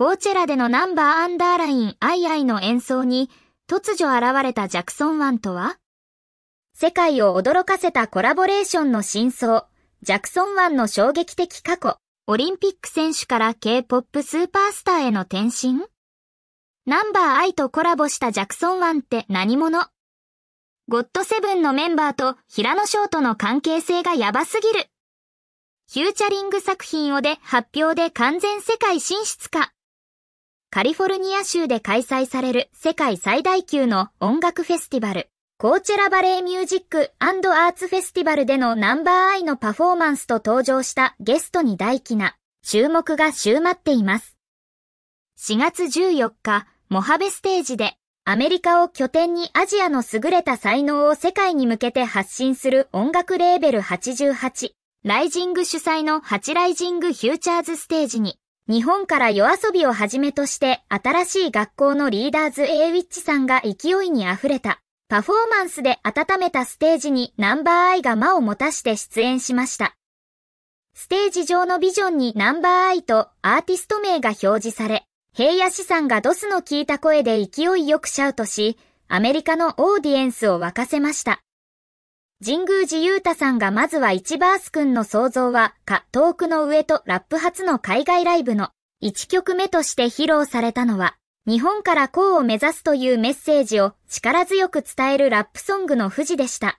ゴーチェラでのナンバーアンダーラインアイアイの演奏に突如現れたジャクソン湾とは世界を驚かせたコラボレーションの真相、ジャクソン湾の衝撃的過去、オリンピック選手から K-POP スーパースターへの転身ナンバーアイとコラボしたジャクソン湾って何者ゴッドセブンのメンバーと平野翔との関係性がやばすぎる。フューチャリング作品をで発表で完全世界進出か。カリフォルニア州で開催される世界最大級の音楽フェスティバル、コーチェラバレーミュージックアーツフェスティバルでのナンバーアイのパフォーマンスと登場したゲストに大気な注目が集まっています。4月14日、モハベステージでアメリカを拠点にアジアの優れた才能を世界に向けて発信する音楽レーベル88、ライジング主催の8ライジングフューチャーズステージに日本から夜遊びをはじめとして新しい学校のリーダーズ A ウィッチさんが勢いに溢れたパフォーマンスで温めたステージにナンバーアイが間を持たして出演しました。ステージ上のビジョンにナンバーアイとアーティスト名が表示され、平野志さんがドスの効いた声で勢いよくシャウトし、アメリカのオーディエンスを沸かせました。神宮寺勇太さんがまずは1バース君の想像は、か、遠くの上とラップ初の海外ライブの1曲目として披露されたのは、日本からこうを目指すというメッセージを力強く伝えるラップソングの富士でした。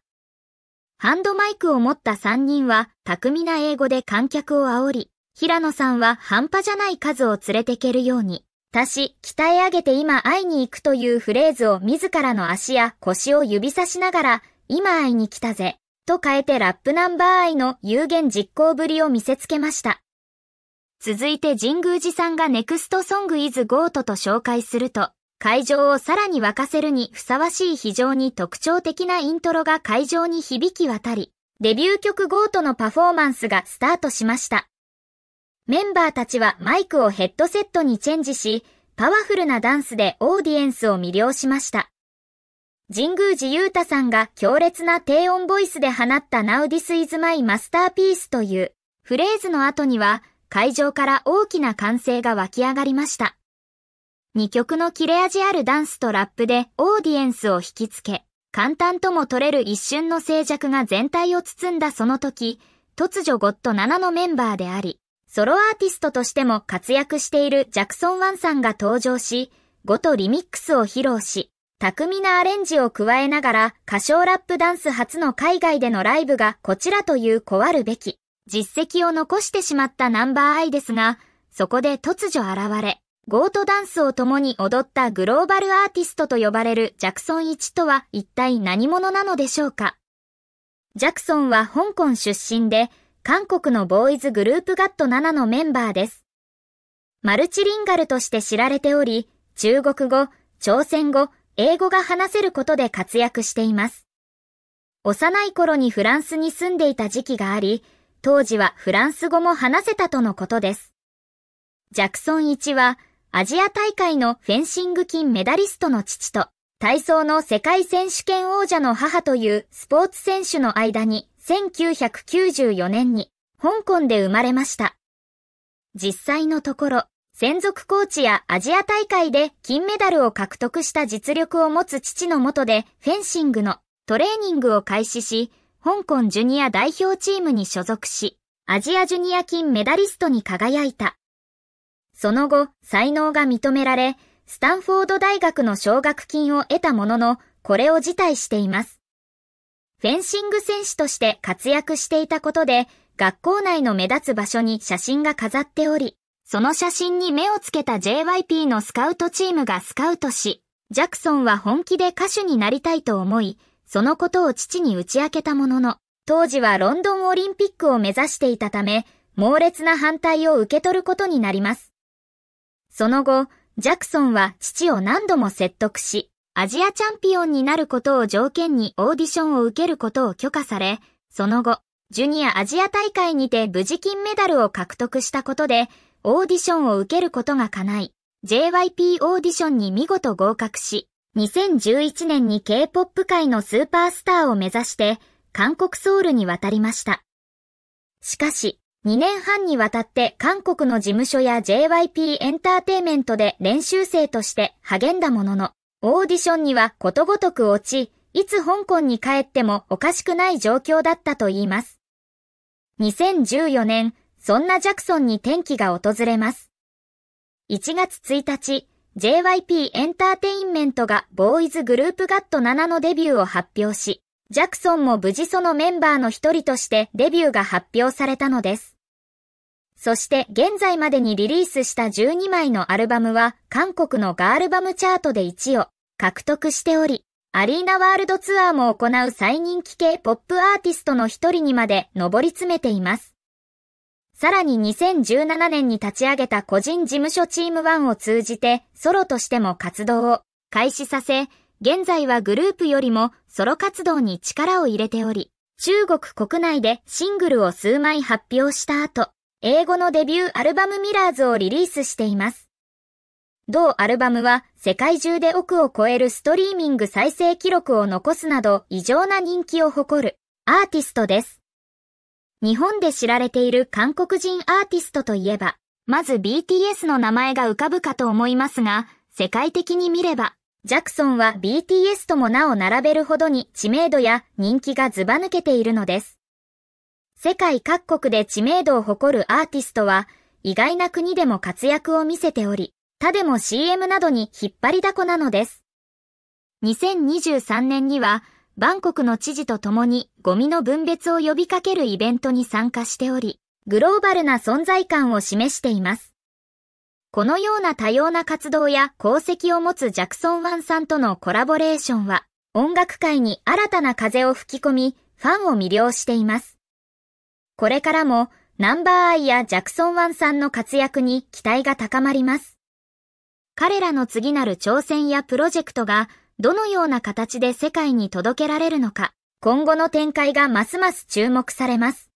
ハンドマイクを持った3人は、巧みな英語で観客を煽り、平野さんは半端じゃない数を連れてけるように、足し、鍛え上げて今会いに行くというフレーズを自らの足や腰を指さしながら今会いに来たぜ、と変えてラップナンバー愛の有言実行ぶりを見せつけました。続いて神宮寺さんがネクストソングイズゴートと紹介すると、会場をさらに沸かせるにふさわしい非常に特徴的なイントロが会場に響き渡り、デビュー曲ゴートのパフォーマンスがスタートしました。メンバーたちはマイクをヘッドセットにチェンジし、パワフルなダンスでオーディエンスを魅了しました。神宮寺勇太さんが強烈な低音ボイスで放った Now This Is My Masterpiece というフレーズの後には会場から大きな歓声が湧き上がりました。2曲の切れ味あるダンスとラップでオーディエンスを引きつけ、簡単とも取れる一瞬の静寂が全体を包んだその時、突如ゴッド7のメンバーであり、ソロアーティストとしても活躍しているジャクソン・ワンさんが登場し、ゴとリミックスを披露し、巧みなアレンジを加えながら歌唱ラップダンス初の海外でのライブがこちらという壊るべき実績を残してしまったナンバーアイですが、そこで突如現れ、ゴートダンスを共に踊ったグローバルアーティストと呼ばれるジャクソン1とは一体何者なのでしょうかジャクソンは香港出身で、韓国のボーイズグループガット7のメンバーです。マルチリンガルとして知られており、中国語、朝鮮語、英語が話せることで活躍しています。幼い頃にフランスに住んでいた時期があり、当時はフランス語も話せたとのことです。ジャクソン1はアジア大会のフェンシング金メダリストの父と体操の世界選手権王者の母というスポーツ選手の間に1994年に香港で生まれました。実際のところ、専属コーチやアジア大会で金メダルを獲得した実力を持つ父のもとでフェンシングのトレーニングを開始し、香港ジュニア代表チームに所属し、アジアジュニア金メダリストに輝いた。その後、才能が認められ、スタンフォード大学の奨学金を得たものの、これを辞退しています。フェンシング選手として活躍していたことで、学校内の目立つ場所に写真が飾っており、その写真に目をつけた JYP のスカウトチームがスカウトし、ジャクソンは本気で歌手になりたいと思い、そのことを父に打ち明けたものの、当時はロンドンオリンピックを目指していたため、猛烈な反対を受け取ることになります。その後、ジャクソンは父を何度も説得し、アジアチャンピオンになることを条件にオーディションを受けることを許可され、その後、ジュニアアジア大会にて無事金メダルを獲得したことで、オーディションを受けることが叶い、JYP オーディションに見事合格し、2011年に K-POP 界のスーパースターを目指して、韓国ソウルに渡りました。しかし、2年半にわたって韓国の事務所や JYP エンターテイメントで練習生として励んだものの、オーディションにはことごとく落ち、いつ香港に帰ってもおかしくない状況だったといいます。2014年、そんなジャクソンに転機が訪れます。1月1日、JYP エンターテインメントがボーイズグループガット7のデビューを発表し、ジャクソンも無事そのメンバーの一人としてデビューが発表されたのです。そして現在までにリリースした12枚のアルバムは韓国のガールバムチャートで1を獲得しており、アリーナワールドツアーも行う最人気系ポップアーティストの一人にまで上り詰めています。さらに2017年に立ち上げた個人事務所チーム1を通じてソロとしても活動を開始させ、現在はグループよりもソロ活動に力を入れており、中国国内でシングルを数枚発表した後、英語のデビューアルバムミラーズをリリースしています。同アルバムは世界中で億を超えるストリーミング再生記録を残すなど異常な人気を誇るアーティストです。日本で知られている韓国人アーティストといえば、まず BTS の名前が浮かぶかと思いますが、世界的に見れば、ジャクソンは BTS とも名を並べるほどに知名度や人気がずば抜けているのです。世界各国で知名度を誇るアーティストは、意外な国でも活躍を見せており、他でも CM などに引っ張りだこなのです。2023年にはバンコクの知事と共にゴミの分別を呼びかけるイベントに参加しており、グローバルな存在感を示しています。このような多様な活動や功績を持つジャクソン・ワンさんとのコラボレーションは、音楽界に新たな風を吹き込み、ファンを魅了しています。これからも、ナンバーアイやジャクソン・ワンさんの活躍に期待が高まります。彼らの次なる挑戦やプロジェクトがどのような形で世界に届けられるのか、今後の展開がますます注目されます。